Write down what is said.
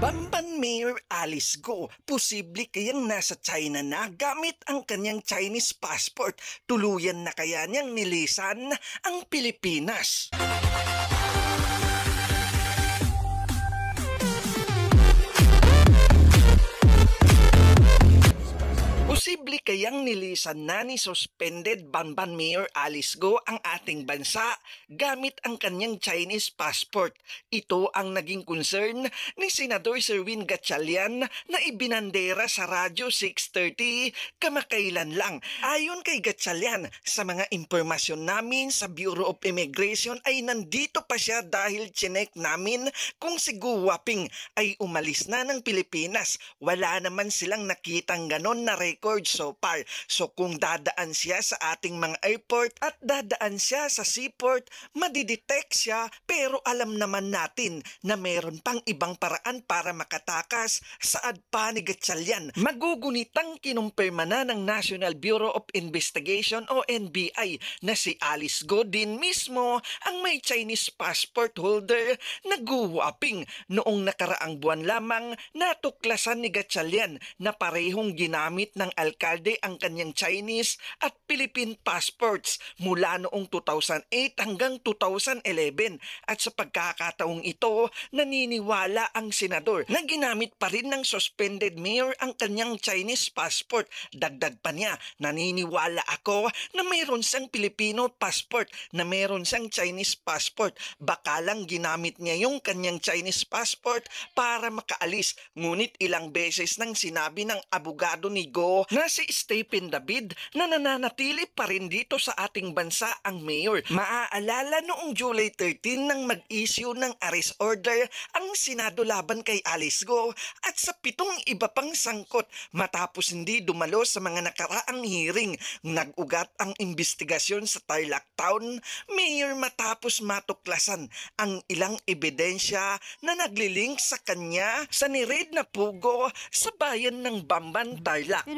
Bamban Mayor Alice Go, posible kayang nasa China na gamit ang kanyang Chinese passport. Tuluyan na kaya niyang nilisan ang Pilipinas. posible kayang nilisan na ni suspended Banban Mayor Alice Go ang ating bansa gamit ang kanyang Chinese passport. Ito ang naging concern ni Senador Serwin Gatchalian na ibinandera sa Radyo 630 kamakailan lang. Ayon kay Gatchalian, sa mga impormasyon namin sa Bureau of Immigration ay nandito pa siya dahil chinek namin kung si Go Waping ay umalis na ng Pilipinas. Wala naman silang nakitang ganon na records so far. So kung dadaan siya sa ating mga airport at dadaan siya sa seaport, madidetect siya pero alam naman natin na meron pang ibang paraan para makatakas sa adpanigatsalyan. Magugunitang kinumpirma na ng National Bureau of Investigation o NBI na si Alice Godin mismo ang may Chinese passport holder na guwaping noong nakaraang buwan lamang natuklasan ni Gatchalian na parehong ginamit ng al alkalde ang kanyang Chinese at Philippine passports mula noong 2008 hanggang 2011 at sa pagkakataong ito, naniniwala ang senador na ginamit pa rin ng suspended mayor ang kanyang Chinese passport. Dagdag pa niya, naniniwala ako na mayroon siyang Filipino passport, na mayroon siyang Chinese passport. Baka lang ginamit niya yung kanyang Chinese passport para makaalis. Ngunit ilang beses nang sinabi ng abogado ni Go na si Stephen David na nananatili pa rin dito sa ating bansa ang mayor. Maaalala noong July 13 nang mag-issue ng arrest order ang Senado laban kay Alice Go at sa pitong iba pang sangkot matapos hindi dumalo sa mga nakaraang hearing. Nag-ugat ang investigasyon sa Tarlac Town, mayor matapos matuklasan ang ilang ebidensya na naglilink sa kanya sa nired na pugo sa bayan ng Bamban, Tarlac.